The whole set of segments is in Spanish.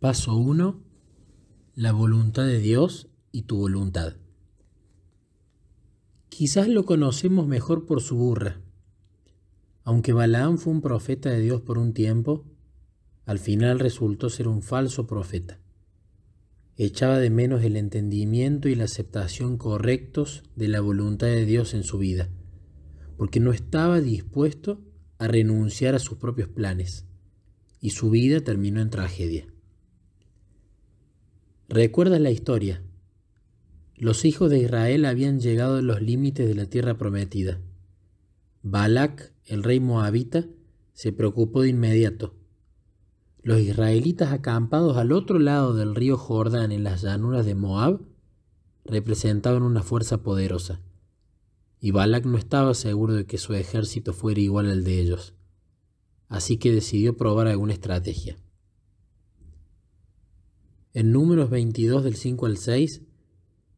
Paso 1. La voluntad de Dios y tu voluntad. Quizás lo conocemos mejor por su burra. Aunque Balaam fue un profeta de Dios por un tiempo, al final resultó ser un falso profeta. Echaba de menos el entendimiento y la aceptación correctos de la voluntad de Dios en su vida, porque no estaba dispuesto a renunciar a sus propios planes, y su vida terminó en tragedia. ¿Recuerdas la historia. Los hijos de Israel habían llegado a los límites de la tierra prometida. Balak, el rey moabita, se preocupó de inmediato. Los israelitas acampados al otro lado del río Jordán en las llanuras de Moab representaban una fuerza poderosa, y Balak no estaba seguro de que su ejército fuera igual al de ellos, así que decidió probar alguna estrategia. En números 22 del 5 al 6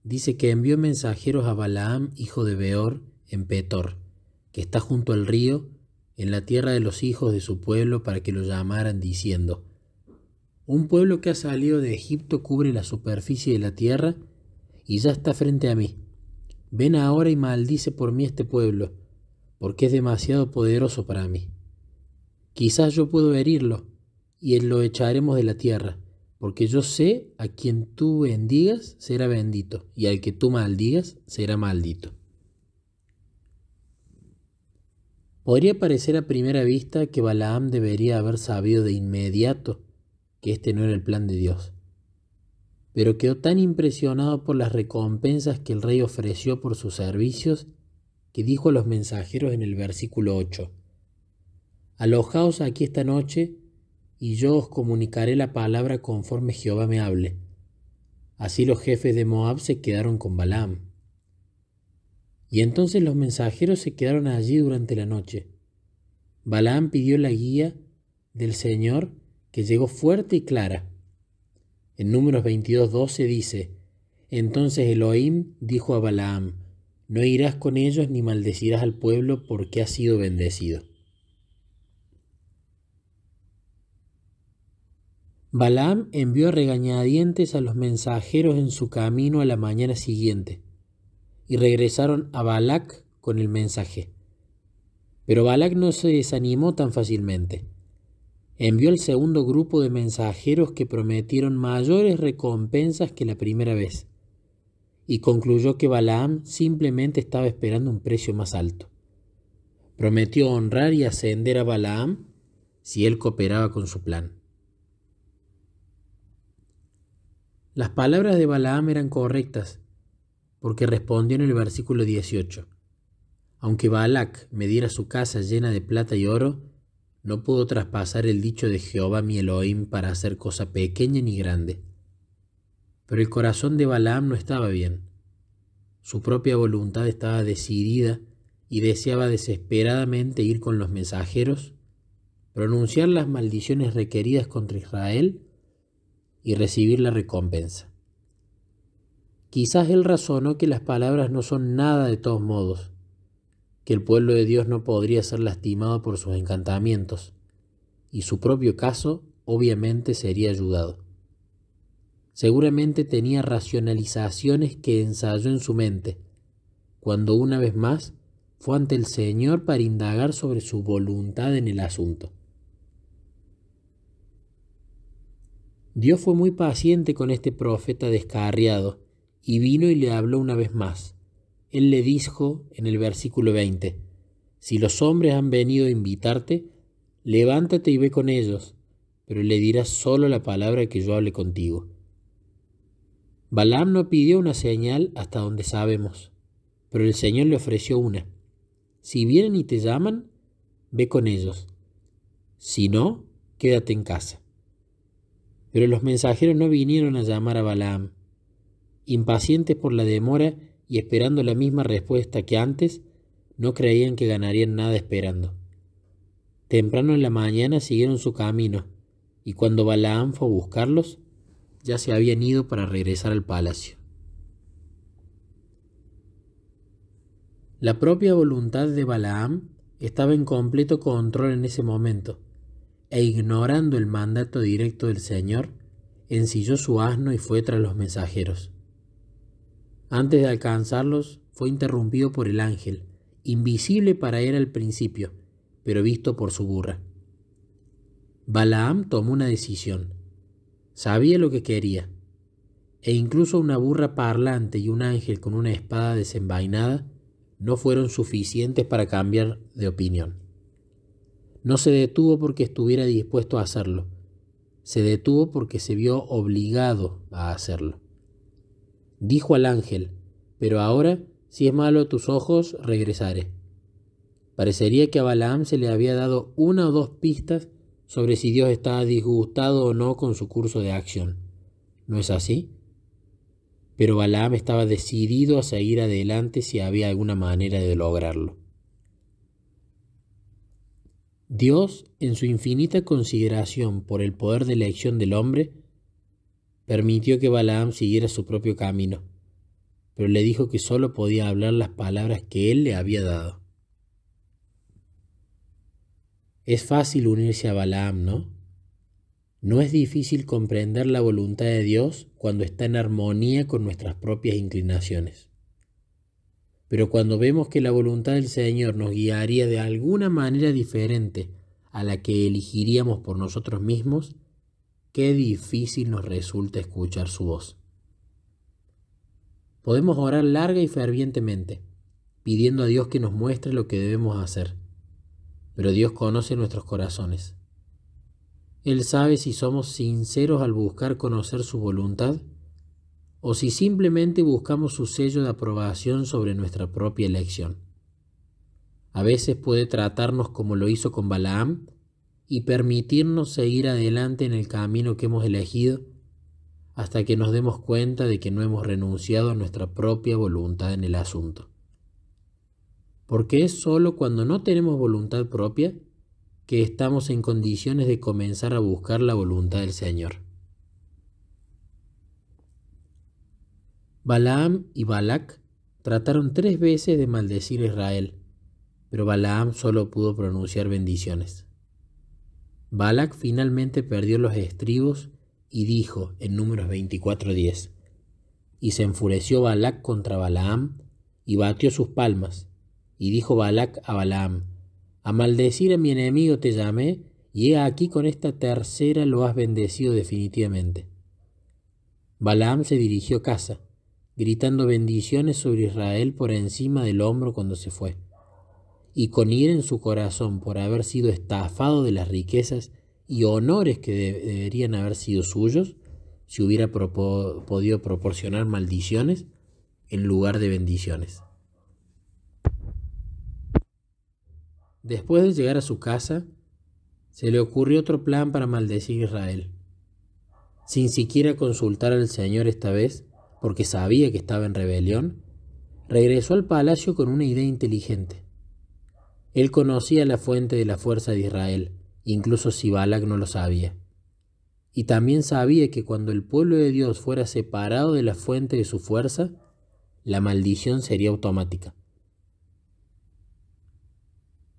dice que envió mensajeros a Balaam, hijo de Beor, en Petor, que está junto al río, en la tierra de los hijos de su pueblo, para que lo llamaran diciendo, Un pueblo que ha salido de Egipto cubre la superficie de la tierra y ya está frente a mí. Ven ahora y maldice por mí este pueblo, porque es demasiado poderoso para mí. Quizás yo puedo herirlo, y él lo echaremos de la tierra porque yo sé a quien tú bendigas será bendito, y al que tú maldigas será maldito. Podría parecer a primera vista que Balaam debería haber sabido de inmediato que este no era el plan de Dios, pero quedó tan impresionado por las recompensas que el rey ofreció por sus servicios que dijo a los mensajeros en el versículo 8, Alojaos aquí esta noche y yo os comunicaré la palabra conforme Jehová me hable. Así los jefes de Moab se quedaron con Balaam. Y entonces los mensajeros se quedaron allí durante la noche. Balaam pidió la guía del Señor que llegó fuerte y clara. En números 22.12 dice, Entonces Elohim dijo a Balaam, No irás con ellos ni maldecirás al pueblo porque ha sido bendecido. Balaam envió a regañadientes a los mensajeros en su camino a la mañana siguiente, y regresaron a Balac con el mensaje. Pero Balac no se desanimó tan fácilmente. Envió el segundo grupo de mensajeros que prometieron mayores recompensas que la primera vez, y concluyó que Balaam simplemente estaba esperando un precio más alto. Prometió honrar y ascender a Balaam si él cooperaba con su plan. Las palabras de Balaam eran correctas, porque respondió en el versículo 18. Aunque Balak me diera su casa llena de plata y oro, no pudo traspasar el dicho de Jehová mi Elohim para hacer cosa pequeña ni grande. Pero el corazón de Balaam no estaba bien. Su propia voluntad estaba decidida y deseaba desesperadamente ir con los mensajeros, pronunciar las maldiciones requeridas contra Israel y recibir la recompensa. Quizás él razonó que las palabras no son nada de todos modos, que el pueblo de Dios no podría ser lastimado por sus encantamientos, y su propio caso obviamente sería ayudado. Seguramente tenía racionalizaciones que ensayó en su mente, cuando una vez más fue ante el Señor para indagar sobre su voluntad en el asunto. Dios fue muy paciente con este profeta descarriado, y vino y le habló una vez más. Él le dijo en el versículo 20, Si los hombres han venido a invitarte, levántate y ve con ellos, pero le dirás solo la palabra que yo hable contigo. Balaam no pidió una señal hasta donde sabemos, pero el Señor le ofreció una. Si vienen y te llaman, ve con ellos. Si no, quédate en casa. Pero los mensajeros no vinieron a llamar a Balaam. Impacientes por la demora y esperando la misma respuesta que antes, no creían que ganarían nada esperando. Temprano en la mañana siguieron su camino, y cuando Balaam fue a buscarlos, ya se habían ido para regresar al palacio. La propia voluntad de Balaam estaba en completo control en ese momento e ignorando el mandato directo del Señor, ensilló su asno y fue tras los mensajeros. Antes de alcanzarlos, fue interrumpido por el ángel, invisible para él al principio, pero visto por su burra. Balaam tomó una decisión. Sabía lo que quería, e incluso una burra parlante y un ángel con una espada desenvainada no fueron suficientes para cambiar de opinión. No se detuvo porque estuviera dispuesto a hacerlo. Se detuvo porque se vio obligado a hacerlo. Dijo al ángel, pero ahora, si es malo tus ojos, regresaré. Parecería que a Balaam se le había dado una o dos pistas sobre si Dios estaba disgustado o no con su curso de acción. ¿No es así? Pero Balaam estaba decidido a seguir adelante si había alguna manera de lograrlo. Dios, en su infinita consideración por el poder de elección del hombre, permitió que Balaam siguiera su propio camino, pero le dijo que sólo podía hablar las palabras que él le había dado. Es fácil unirse a Balaam, ¿no? No es difícil comprender la voluntad de Dios cuando está en armonía con nuestras propias inclinaciones. Pero cuando vemos que la voluntad del Señor nos guiaría de alguna manera diferente a la que elegiríamos por nosotros mismos, qué difícil nos resulta escuchar su voz. Podemos orar larga y fervientemente, pidiendo a Dios que nos muestre lo que debemos hacer. Pero Dios conoce nuestros corazones. Él sabe si somos sinceros al buscar conocer su voluntad o si simplemente buscamos su sello de aprobación sobre nuestra propia elección. A veces puede tratarnos como lo hizo con Balaam y permitirnos seguir adelante en el camino que hemos elegido hasta que nos demos cuenta de que no hemos renunciado a nuestra propia voluntad en el asunto. Porque es sólo cuando no tenemos voluntad propia que estamos en condiciones de comenzar a buscar la voluntad del Señor. Balaam y Balac trataron tres veces de maldecir a Israel, pero Balaam solo pudo pronunciar bendiciones. Balac finalmente perdió los estribos y dijo en números 24:10, y se enfureció Balac contra Balaam y batió sus palmas, y dijo Balac a Balaam, a maldecir a mi enemigo te llamé, y he aquí con esta tercera lo has bendecido definitivamente. Balaam se dirigió a casa, gritando bendiciones sobre Israel por encima del hombro cuando se fue, y con ira en su corazón por haber sido estafado de las riquezas y honores que deberían haber sido suyos, si hubiera podido proporcionar maldiciones en lugar de bendiciones. Después de llegar a su casa, se le ocurrió otro plan para maldecir a Israel. Sin siquiera consultar al Señor esta vez, porque sabía que estaba en rebelión, regresó al palacio con una idea inteligente. Él conocía la fuente de la fuerza de Israel, incluso si Balak no lo sabía. Y también sabía que cuando el pueblo de Dios fuera separado de la fuente de su fuerza, la maldición sería automática.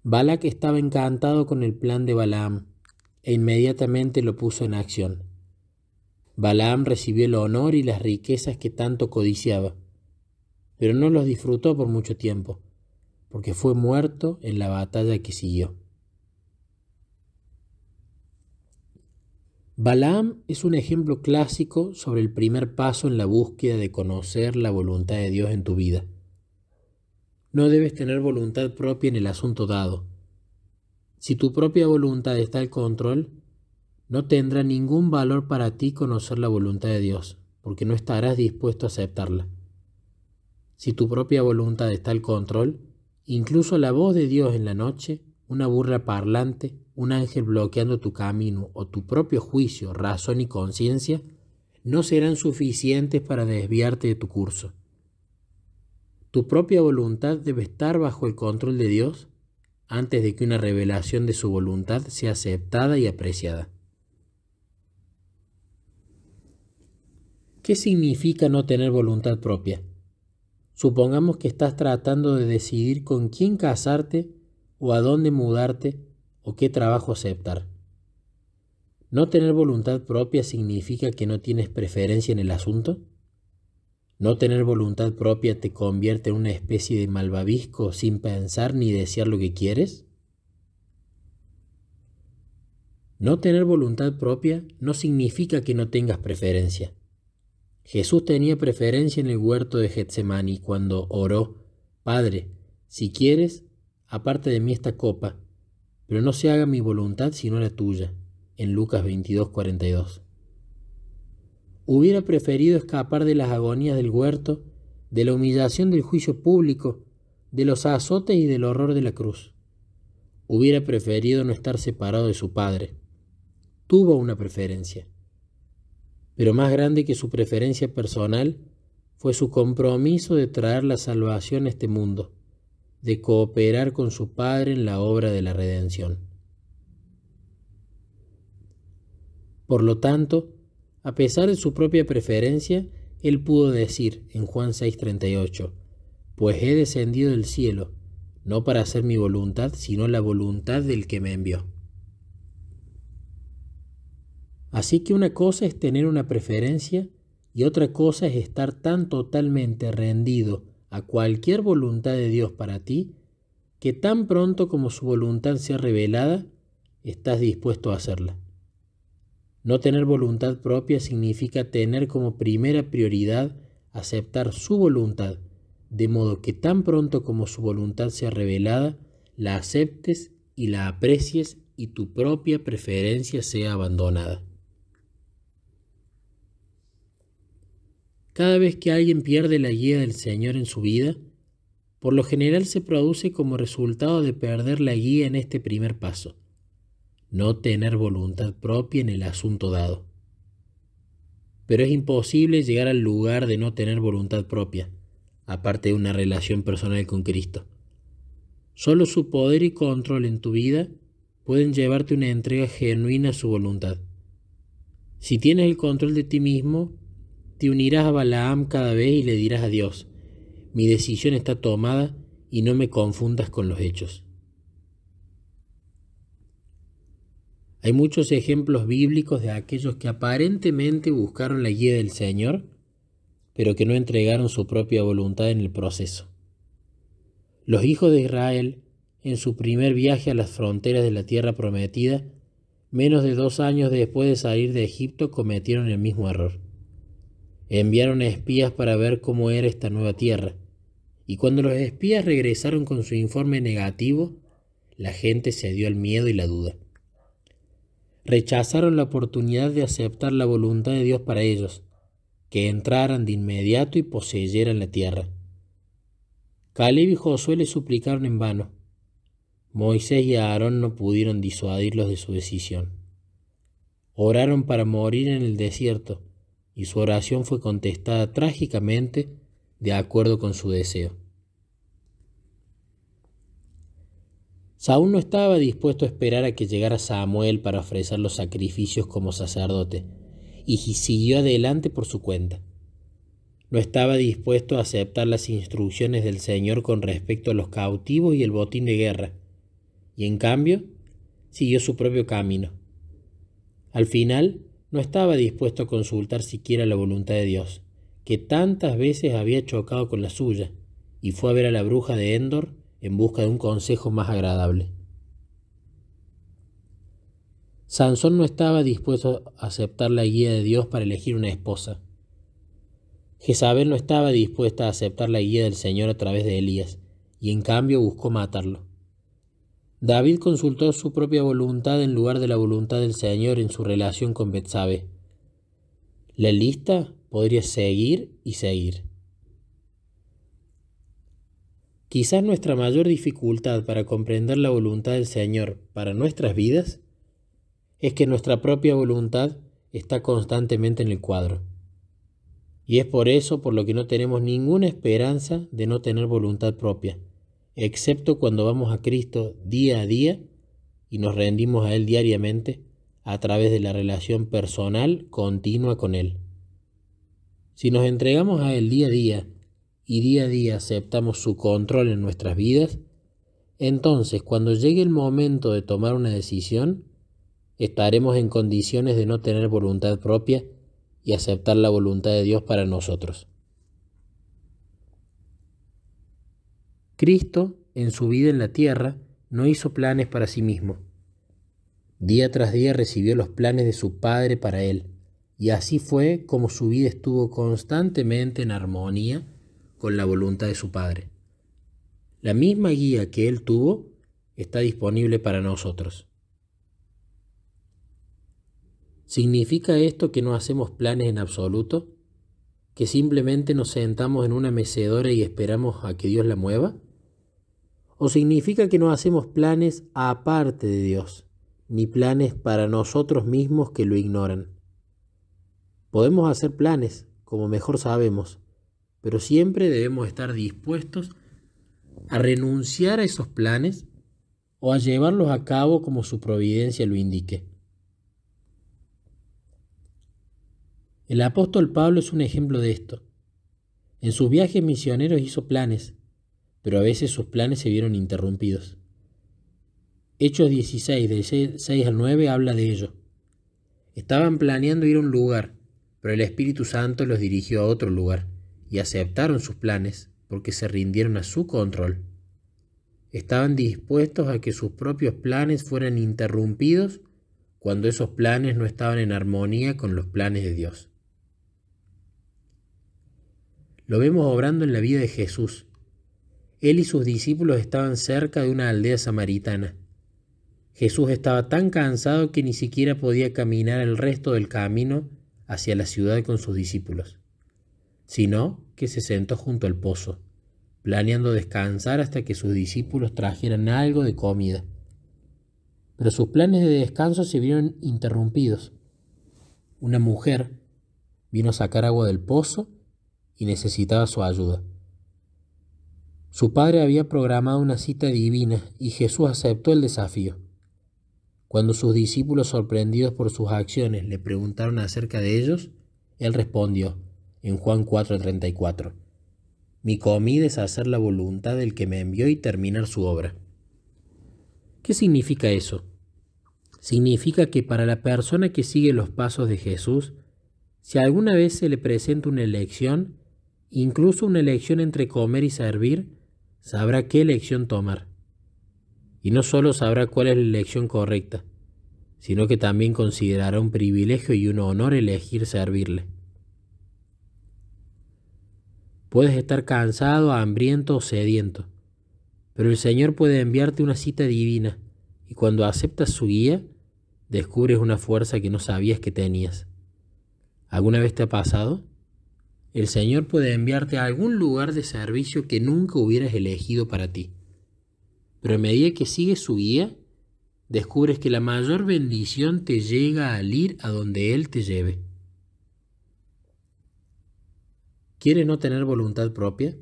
Balak estaba encantado con el plan de Balaam e inmediatamente lo puso en acción. Balaam recibió el honor y las riquezas que tanto codiciaba, pero no los disfrutó por mucho tiempo, porque fue muerto en la batalla que siguió. Balaam es un ejemplo clásico sobre el primer paso en la búsqueda de conocer la voluntad de Dios en tu vida. No debes tener voluntad propia en el asunto dado. Si tu propia voluntad está al control, no tendrá ningún valor para ti conocer la voluntad de Dios, porque no estarás dispuesto a aceptarla. Si tu propia voluntad está al control, incluso la voz de Dios en la noche, una burra parlante, un ángel bloqueando tu camino o tu propio juicio, razón y conciencia, no serán suficientes para desviarte de tu curso. Tu propia voluntad debe estar bajo el control de Dios antes de que una revelación de su voluntad sea aceptada y apreciada. ¿Qué significa no tener voluntad propia? Supongamos que estás tratando de decidir con quién casarte o a dónde mudarte o qué trabajo aceptar. ¿No tener voluntad propia significa que no tienes preferencia en el asunto? ¿No tener voluntad propia te convierte en una especie de malvavisco sin pensar ni desear lo que quieres? No tener voluntad propia no significa que no tengas preferencia. Jesús tenía preferencia en el huerto de Getsemaní cuando oró, Padre, si quieres, aparte de mí esta copa, pero no se haga mi voluntad sino la tuya, en Lucas 22:42. Hubiera preferido escapar de las agonías del huerto, de la humillación del juicio público, de los azotes y del horror de la cruz. Hubiera preferido no estar separado de su padre. Tuvo una preferencia. Pero más grande que su preferencia personal fue su compromiso de traer la salvación a este mundo, de cooperar con su Padre en la obra de la redención. Por lo tanto, a pesar de su propia preferencia, él pudo decir en Juan 6:38, Pues he descendido del cielo, no para hacer mi voluntad, sino la voluntad del que me envió. Así que una cosa es tener una preferencia y otra cosa es estar tan totalmente rendido a cualquier voluntad de Dios para ti, que tan pronto como su voluntad sea revelada, estás dispuesto a hacerla. No tener voluntad propia significa tener como primera prioridad aceptar su voluntad, de modo que tan pronto como su voluntad sea revelada, la aceptes y la aprecies y tu propia preferencia sea abandonada. Cada vez que alguien pierde la guía del Señor en su vida, por lo general se produce como resultado de perder la guía en este primer paso, no tener voluntad propia en el asunto dado. Pero es imposible llegar al lugar de no tener voluntad propia, aparte de una relación personal con Cristo. Solo su poder y control en tu vida pueden llevarte una entrega genuina a su voluntad. Si tienes el control de ti mismo, te unirás a Balaam cada vez y le dirás a Dios, mi decisión está tomada y no me confundas con los hechos. Hay muchos ejemplos bíblicos de aquellos que aparentemente buscaron la guía del Señor, pero que no entregaron su propia voluntad en el proceso. Los hijos de Israel, en su primer viaje a las fronteras de la tierra prometida, menos de dos años después de salir de Egipto, cometieron el mismo error enviaron espías para ver cómo era esta nueva tierra. Y cuando los espías regresaron con su informe negativo, la gente se dio al miedo y la duda. Rechazaron la oportunidad de aceptar la voluntad de Dios para ellos, que entraran de inmediato y poseyeran la tierra. Caleb y Josué le suplicaron en vano. Moisés y Aarón no pudieron disuadirlos de su decisión. Oraron para morir en el desierto y su oración fue contestada trágicamente de acuerdo con su deseo. Saúl no estaba dispuesto a esperar a que llegara Samuel para ofrecer los sacrificios como sacerdote, y siguió adelante por su cuenta. No estaba dispuesto a aceptar las instrucciones del Señor con respecto a los cautivos y el botín de guerra, y en cambio siguió su propio camino. Al final, no estaba dispuesto a consultar siquiera la voluntad de Dios, que tantas veces había chocado con la suya, y fue a ver a la bruja de Endor en busca de un consejo más agradable. Sansón no estaba dispuesto a aceptar la guía de Dios para elegir una esposa. Jezabel no estaba dispuesta a aceptar la guía del Señor a través de Elías, y en cambio buscó matarlo. David consultó su propia voluntad en lugar de la voluntad del Señor en su relación con Betsabe. La lista podría seguir y seguir. Quizás nuestra mayor dificultad para comprender la voluntad del Señor para nuestras vidas es que nuestra propia voluntad está constantemente en el cuadro. Y es por eso por lo que no tenemos ninguna esperanza de no tener voluntad propia excepto cuando vamos a Cristo día a día y nos rendimos a Él diariamente a través de la relación personal continua con Él. Si nos entregamos a Él día a día y día a día aceptamos su control en nuestras vidas, entonces cuando llegue el momento de tomar una decisión, estaremos en condiciones de no tener voluntad propia y aceptar la voluntad de Dios para nosotros. Cristo, en su vida en la tierra, no hizo planes para sí mismo. Día tras día recibió los planes de su Padre para él, y así fue como su vida estuvo constantemente en armonía con la voluntad de su Padre. La misma guía que él tuvo está disponible para nosotros. ¿Significa esto que no hacemos planes en absoluto? ¿Que simplemente nos sentamos en una mecedora y esperamos a que Dios la mueva? ¿O significa que no hacemos planes aparte de Dios, ni planes para nosotros mismos que lo ignoran? Podemos hacer planes, como mejor sabemos, pero siempre debemos estar dispuestos a renunciar a esos planes o a llevarlos a cabo como su providencia lo indique. El apóstol Pablo es un ejemplo de esto. En sus viajes misioneros hizo planes, pero a veces sus planes se vieron interrumpidos. Hechos 16, de 6 al 9, habla de ello. Estaban planeando ir a un lugar, pero el Espíritu Santo los dirigió a otro lugar, y aceptaron sus planes porque se rindieron a su control. Estaban dispuestos a que sus propios planes fueran interrumpidos cuando esos planes no estaban en armonía con los planes de Dios. Lo vemos obrando en la vida de Jesús, él y sus discípulos estaban cerca de una aldea samaritana. Jesús estaba tan cansado que ni siquiera podía caminar el resto del camino hacia la ciudad con sus discípulos, sino que se sentó junto al pozo, planeando descansar hasta que sus discípulos trajeran algo de comida. Pero sus planes de descanso se vieron interrumpidos. Una mujer vino a sacar agua del pozo y necesitaba su ayuda. Su padre había programado una cita divina y Jesús aceptó el desafío. Cuando sus discípulos, sorprendidos por sus acciones, le preguntaron acerca de ellos, él respondió en Juan 4:34, Mi comida es hacer la voluntad del que me envió y terminar su obra. ¿Qué significa eso? Significa que para la persona que sigue los pasos de Jesús, si alguna vez se le presenta una elección, incluso una elección entre comer y servir, sabrá qué elección tomar. Y no solo sabrá cuál es la elección correcta, sino que también considerará un privilegio y un honor elegir servirle. Puedes estar cansado, hambriento o sediento, pero el Señor puede enviarte una cita divina y cuando aceptas su guía, descubres una fuerza que no sabías que tenías. ¿Alguna vez te ha pasado? El Señor puede enviarte a algún lugar de servicio que nunca hubieras elegido para ti. Pero a medida que sigues su guía, descubres que la mayor bendición te llega al ir a donde Él te lleve. ¿Quieres no tener voluntad propia?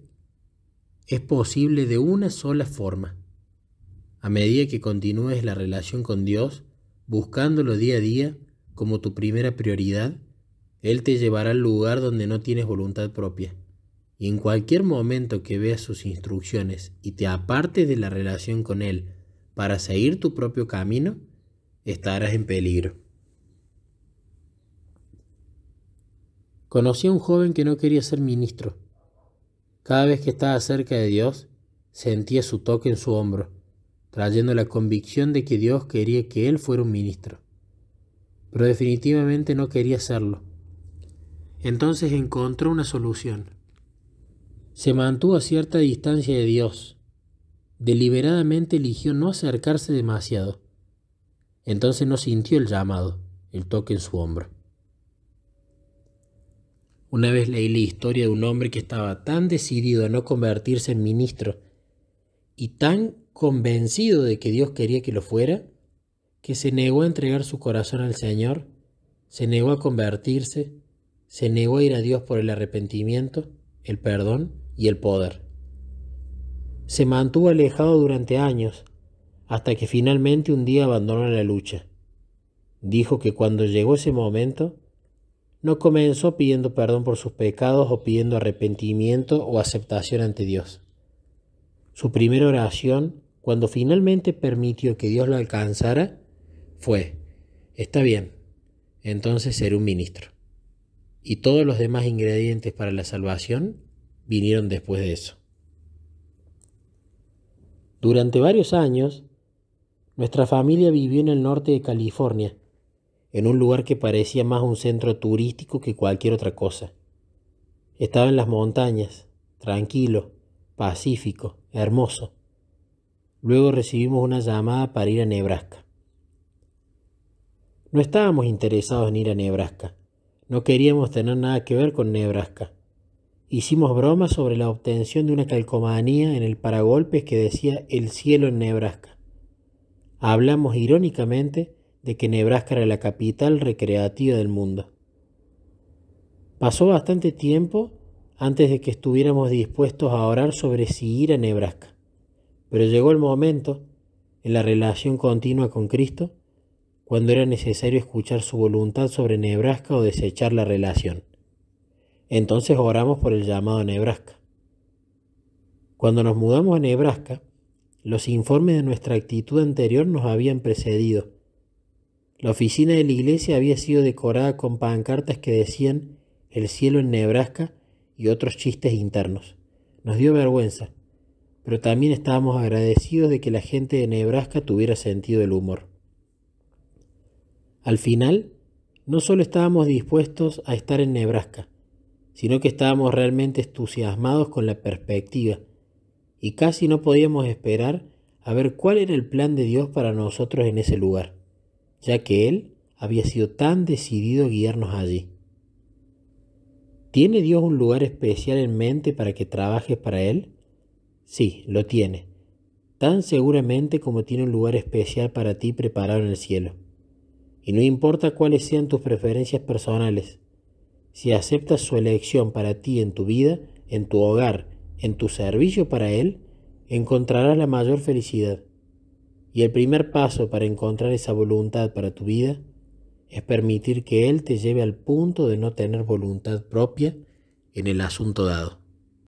Es posible de una sola forma. A medida que continúes la relación con Dios, buscándolo día a día como tu primera prioridad, él te llevará al lugar donde no tienes voluntad propia. Y en cualquier momento que veas sus instrucciones y te apartes de la relación con Él para seguir tu propio camino, estarás en peligro. Conocí a un joven que no quería ser ministro. Cada vez que estaba cerca de Dios, sentía su toque en su hombro, trayendo la convicción de que Dios quería que él fuera un ministro. Pero definitivamente no quería serlo entonces encontró una solución. Se mantuvo a cierta distancia de Dios. Deliberadamente eligió no acercarse demasiado. Entonces no sintió el llamado, el toque en su hombro. Una vez leí la historia de un hombre que estaba tan decidido a no convertirse en ministro y tan convencido de que Dios quería que lo fuera, que se negó a entregar su corazón al Señor, se negó a convertirse, se negó a ir a Dios por el arrepentimiento, el perdón y el poder. Se mantuvo alejado durante años, hasta que finalmente un día abandonó la lucha. Dijo que cuando llegó ese momento, no comenzó pidiendo perdón por sus pecados o pidiendo arrepentimiento o aceptación ante Dios. Su primera oración, cuando finalmente permitió que Dios lo alcanzara, fue, está bien, entonces seré un ministro. Y todos los demás ingredientes para la salvación vinieron después de eso. Durante varios años, nuestra familia vivió en el norte de California, en un lugar que parecía más un centro turístico que cualquier otra cosa. Estaba en las montañas, tranquilo, pacífico, hermoso. Luego recibimos una llamada para ir a Nebraska. No estábamos interesados en ir a Nebraska. No queríamos tener nada que ver con Nebraska. Hicimos bromas sobre la obtención de una calcomanía en el paragolpes que decía El cielo en Nebraska. Hablamos irónicamente de que Nebraska era la capital recreativa del mundo. Pasó bastante tiempo antes de que estuviéramos dispuestos a orar sobre si ir a Nebraska, pero llegó el momento, en la relación continua con Cristo, cuando era necesario escuchar su voluntad sobre Nebraska o desechar la relación. Entonces oramos por el llamado a Nebraska. Cuando nos mudamos a Nebraska, los informes de nuestra actitud anterior nos habían precedido. La oficina de la iglesia había sido decorada con pancartas que decían el cielo en Nebraska y otros chistes internos. Nos dio vergüenza, pero también estábamos agradecidos de que la gente de Nebraska tuviera sentido del humor. Al final, no solo estábamos dispuestos a estar en Nebraska, sino que estábamos realmente entusiasmados con la perspectiva y casi no podíamos esperar a ver cuál era el plan de Dios para nosotros en ese lugar, ya que Él había sido tan decidido a guiarnos allí. ¿Tiene Dios un lugar especial en mente para que trabajes para Él? Sí, lo tiene, tan seguramente como tiene un lugar especial para ti preparado en el cielo. Y no importa cuáles sean tus preferencias personales, si aceptas su elección para ti en tu vida, en tu hogar, en tu servicio para Él, encontrarás la mayor felicidad. Y el primer paso para encontrar esa voluntad para tu vida es permitir que Él te lleve al punto de no tener voluntad propia en el asunto dado.